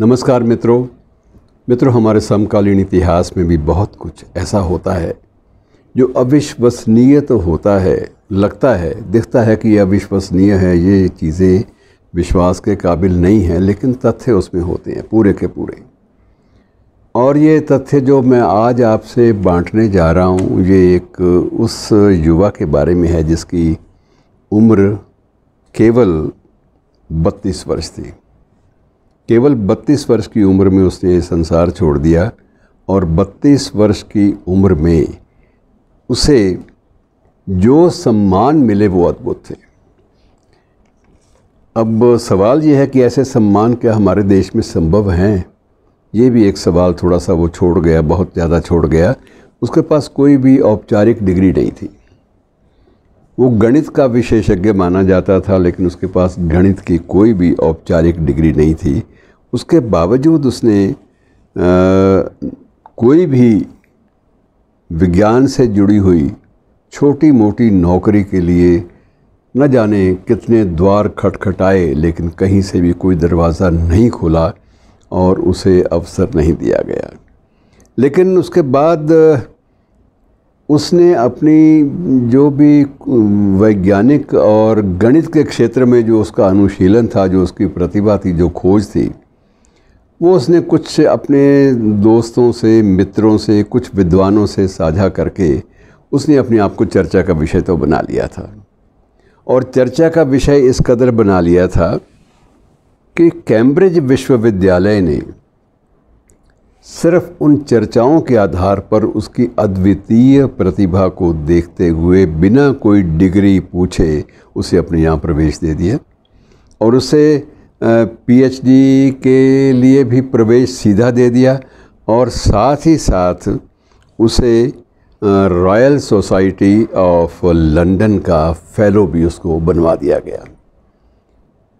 नमस्कार मित्रों मित्रों हमारे समकालीन इतिहास में भी बहुत कुछ ऐसा होता है जो अविश्वसनीय तो होता है लगता है दिखता है कि ये अविश्वसनीय है ये चीज़ें विश्वास के काबिल नहीं हैं लेकिन तथ्य उसमें होते हैं पूरे के पूरे और ये तथ्य जो मैं आज आपसे बांटने जा रहा हूँ ये एक उस युवा के बारे में है जिसकी उम्र केवल बत्तीस वर्ष थी केवल 32 वर्ष की उम्र में उसने संसार छोड़ दिया और 32 वर्ष की उम्र में उसे जो सम्मान मिले वो अद्भुत थे अब सवाल ये है कि ऐसे सम्मान क्या हमारे देश में संभव हैं ये भी एक सवाल थोड़ा सा वो छोड़ गया बहुत ज़्यादा छोड़ गया उसके पास कोई भी औपचारिक डिग्री नहीं थी वो गणित का विशेषज्ञ माना जाता था लेकिन उसके पास गणित की कोई भी औपचारिक डिग्री नहीं थी उसके बावजूद उसने आ, कोई भी विज्ञान से जुड़ी हुई छोटी मोटी नौकरी के लिए न जाने कितने द्वार खटखटाए लेकिन कहीं से भी कोई दरवाज़ा नहीं खुला और उसे अवसर नहीं दिया गया लेकिन उसके बाद उसने अपनी जो भी वैज्ञानिक और गणित के क्षेत्र में जो उसका अनुशीलन था जो उसकी प्रतिभा थी जो खोज थी वो उसने कुछ अपने दोस्तों से मित्रों से कुछ विद्वानों से साझा करके उसने अपने आप को चर्चा का विषय तो बना लिया था और चर्चा का विषय इस कदर बना लिया था कि कैम्ब्रिज विश्वविद्यालय ने सिर्फ उन चर्चाओं के आधार पर उसकी अद्वितीय प्रतिभा को देखते हुए बिना कोई डिग्री पूछे उसे अपने यहाँ प्रवेश दे दिया और उसे पीएचडी के लिए भी प्रवेश सीधा दे दिया और साथ ही साथ उसे रॉयल सोसाइटी ऑफ लंदन का फेलो भी उसको बनवा दिया गया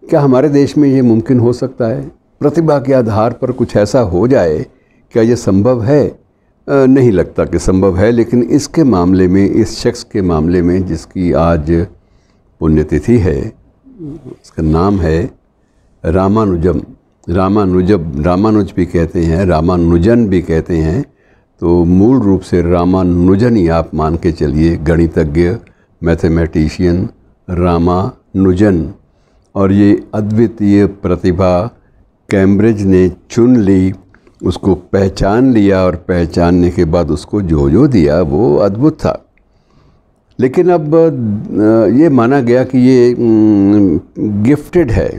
क्या हमारे देश में ये मुमकिन हो सकता है प्रतिभा के आधार पर कुछ ऐसा हो जाए क्या ये संभव है नहीं लगता कि संभव है लेकिन इसके मामले में इस शख्स के मामले में जिसकी आज पुण्यतिथि है उसका नाम है रामानुजम रामानुजब रामानुज भी कहते हैं रामानुजन भी कहते हैं तो मूल रूप से रामानुजन ही आप मान के चलिए गणितज्ञ मैथमेटिशियन रामानुजन और ये अद्वितीय प्रतिभा कैम्ब्रिज ने चुन ली उसको पहचान लिया और पहचानने के बाद उसको जो जो दिया वो अद्भुत था लेकिन अब ये माना गया कि ये गिफ्टेड है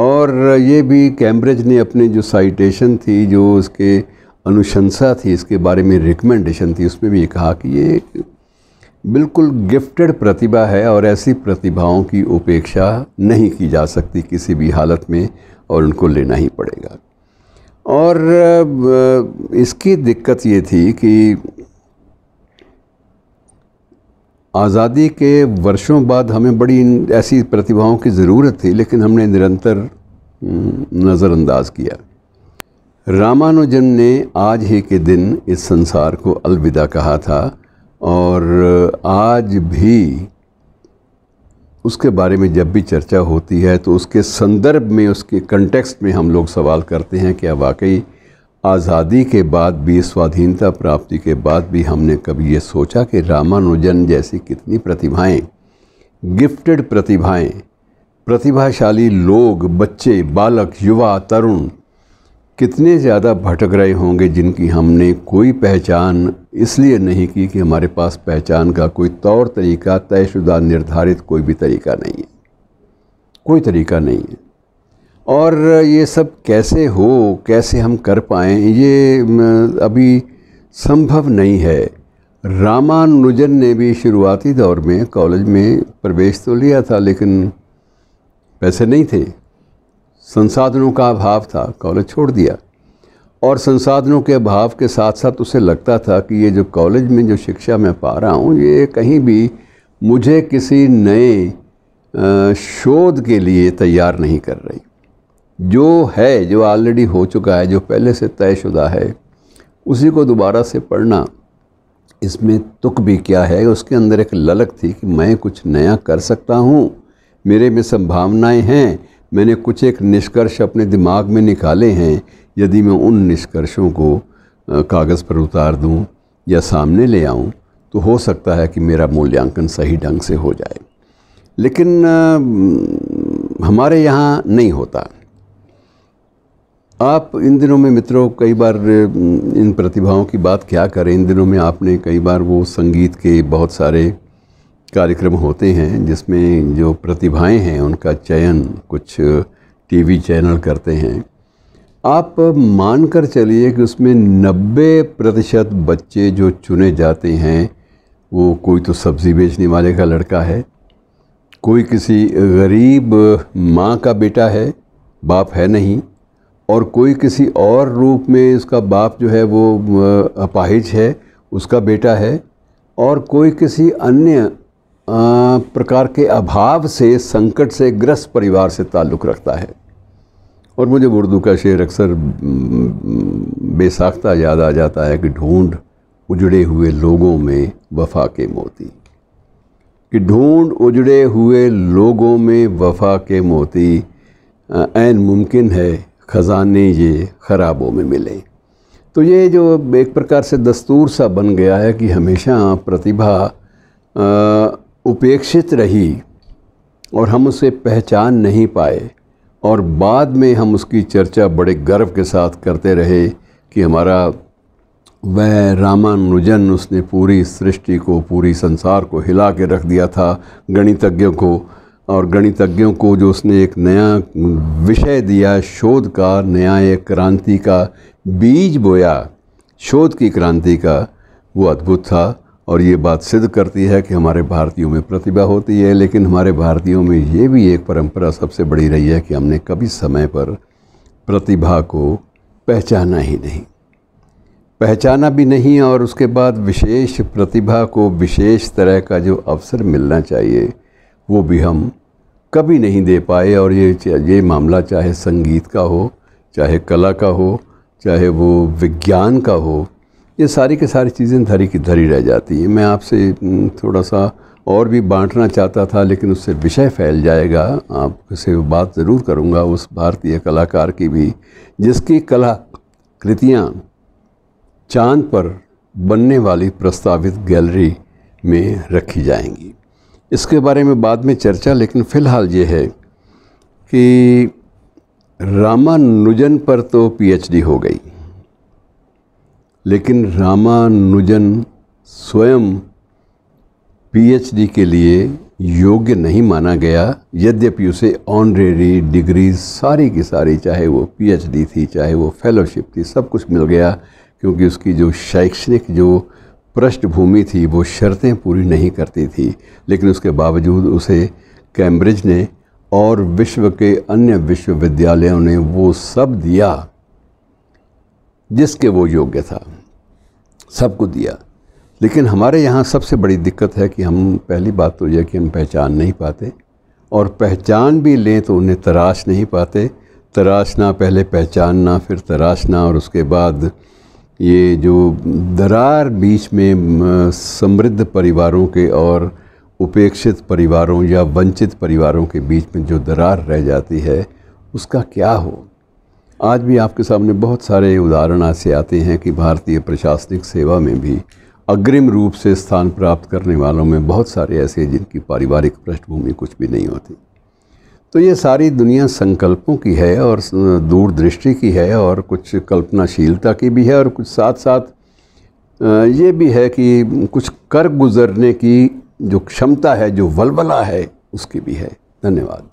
और ये भी कैम्ब्रिज ने अपनी जो साइटेशन थी जो उसके अनुशंसा थी इसके बारे में रिकमेंडेशन थी उसमें भी ये कहा कि ये बिल्कुल गिफ्टेड प्रतिभा है और ऐसी प्रतिभाओं की उपेक्षा नहीं की जा सकती किसी भी हालत में और उनको लेना ही पड़ेगा और इसकी दिक्कत ये थी कि आज़ादी के वर्षों बाद हमें बड़ी ऐसी प्रतिभाओं की ज़रूरत थी लेकिन हमने निरंतर नज़रअंदाज किया रामानुजन ने आज ही के दिन इस संसार को अलविदा कहा था और आज भी उसके बारे में जब भी चर्चा होती है तो उसके संदर्भ में उसके कंटेक्स्ट में हम लोग सवाल करते हैं क्या वाकई आज़ादी के बाद भी स्वाधीनता प्राप्ति के बाद भी हमने कभी ये सोचा कि रामानुजन जैसी कितनी प्रतिभाएं गिफ्टेड प्रतिभाएं प्रतिभाशाली लोग बच्चे बालक युवा तरुण कितने ज़्यादा भटक रहे होंगे जिनकी हमने कोई पहचान इसलिए नहीं की कि हमारे पास पहचान का कोई तौर तरीका तयशुदा निर्धारित कोई भी तरीका नहीं है कोई तरीका नहीं है और ये सब कैसे हो कैसे हम कर पाएँ ये अभी संभव नहीं है रामानुजन ने भी शुरुआती दौर में कॉलेज में प्रवेश तो लिया था लेकिन पैसे नहीं थे संसाधनों का अभाव था कॉलेज छोड़ दिया और संसाधनों के अभाव के साथ साथ उसे लगता था कि ये जो कॉलेज में जो शिक्षा मैं पा रहा हूँ ये कहीं भी मुझे किसी नए शोध के लिए तैयार नहीं कर रही जो है जो ऑलरेडी हो चुका है जो पहले से तयशुदा है उसी को दोबारा से पढ़ना इसमें तुक भी क्या है उसके अंदर एक ललक थी कि मैं कुछ नया कर सकता हूँ मेरे में संभावनाएं हैं मैंने कुछ एक निष्कर्ष अपने दिमाग में निकाले हैं यदि मैं उन निष्कर्षों को कागज़ पर उतार दूँ या सामने ले आऊँ तो हो सकता है कि मेरा मूल्यांकन सही ढंग से हो जाए लेकिन हमारे यहाँ नहीं होता आप इन दिनों में मित्रों कई बार इन प्रतिभाओं की बात क्या करें इन दिनों में आपने कई बार वो संगीत के बहुत सारे कार्यक्रम होते हैं जिसमें जो प्रतिभाएं हैं उनका चयन कुछ टीवी चैनल करते हैं आप मान कर चलिए कि उसमें 90 प्रतिशत बच्चे जो चुने जाते हैं वो कोई तो सब्ज़ी बेचने वाले का लड़का है कोई किसी गरीब माँ का बेटा है बाप है नहीं और कोई किसी और रूप में इसका बाप जो है वो अपाहिज है उसका बेटा है और कोई किसी अन्य प्रकार के अभाव से संकट से ग्रस्त परिवार से ताल्लुक़ रखता है और मुझे उर्दू का शेर अक्सर बेसाख्ता याद आ जाता है कि ढूंढ उजड़े हुए लोगों में वफा के मोती कि ढूंढ उजड़े हुए लोगों में वफा के मोती ऐन मुमकिन है ख़जाने ये ख़राबों में मिलें तो ये जो एक प्रकार से दस्तूर सा बन गया है कि हमेशा प्रतिभा उपेक्षित रही और हम उसे पहचान नहीं पाए और बाद में हम उसकी चर्चा बड़े गर्व के साथ करते रहे कि हमारा वह रामानुजन उसने पूरी सृष्टि को पूरी संसार को हिला के रख दिया था गणितज्ञों को और गणितज्ञों को जो उसने एक नया विषय दिया शोध का नया एक क्रांति का बीज बोया शोध की क्रांति का वो अद्भुत था और ये बात सिद्ध करती है कि हमारे भारतीयों में प्रतिभा होती है लेकिन हमारे भारतीयों में ये भी एक परंपरा सबसे बड़ी रही है कि हमने कभी समय पर प्रतिभा को पहचाना ही नहीं पहचाना भी नहीं और उसके बाद विशेष प्रतिभा को विशेष तरह का जो अवसर मिलना चाहिए वो भी हम कभी नहीं दे पाए और ये ये मामला चाहे संगीत का हो चाहे कला का हो चाहे वो विज्ञान का हो ये सारी की सारी चीज़ें धरी की धरी रह जाती हैं मैं आपसे थोड़ा सा और भी बांटना चाहता था लेकिन उससे विषय फैल जाएगा आपसे बात ज़रूर करूँगा उस भारतीय कलाकार की भी जिसकी कला कृतियाँ चांद पर बनने वाली प्रस्तावित गैलरी में रखी जाएंगी इसके बारे में बाद में चर्चा लेकिन फ़िलहाल ये है कि रामानुजन पर तो पीएचडी हो गई लेकिन रामानुजन स्वयं पीएचडी के लिए योग्य नहीं माना गया यद्यपि उसे ऑनरेरी डिग्री सारी की सारी चाहे वो पीएचडी थी चाहे वो फेलोशिप थी सब कुछ मिल गया क्योंकि उसकी जो शैक्षणिक जो पृष्ठभूमि थी वो शर्तें पूरी नहीं करती थी लेकिन उसके बावजूद उसे कैम्ब्रिज ने और विश्व के अन्य विश्वविद्यालयों ने वो सब दिया जिसके वो योग्य था सबको दिया लेकिन हमारे यहाँ सबसे बड़ी दिक्कत है कि हम पहली बात तो यह कि हम पहचान नहीं पाते और पहचान भी लें तो उन्हें तराश नहीं पाते तराशना पहले पहचानना फिर तराशना और उसके बाद ये जो दरार बीच में समृद्ध परिवारों के और उपेक्षित परिवारों या वंचित परिवारों के बीच में जो दरार रह जाती है उसका क्या हो आज भी आपके सामने बहुत सारे उदाहरण ऐसे आते हैं कि भारतीय प्रशासनिक सेवा में भी अग्रिम रूप से स्थान प्राप्त करने वालों में बहुत सारे ऐसे हैं जिनकी पारिवारिक पृष्ठभूमि कुछ भी नहीं होती तो ये सारी दुनिया संकल्पों की है और दूरदृष्टि की है और कुछ कल्पनाशीलता की भी है और कुछ साथ साथ ये भी है कि कुछ कर गुजरने की जो क्षमता है जो वलवला है उसकी भी है धन्यवाद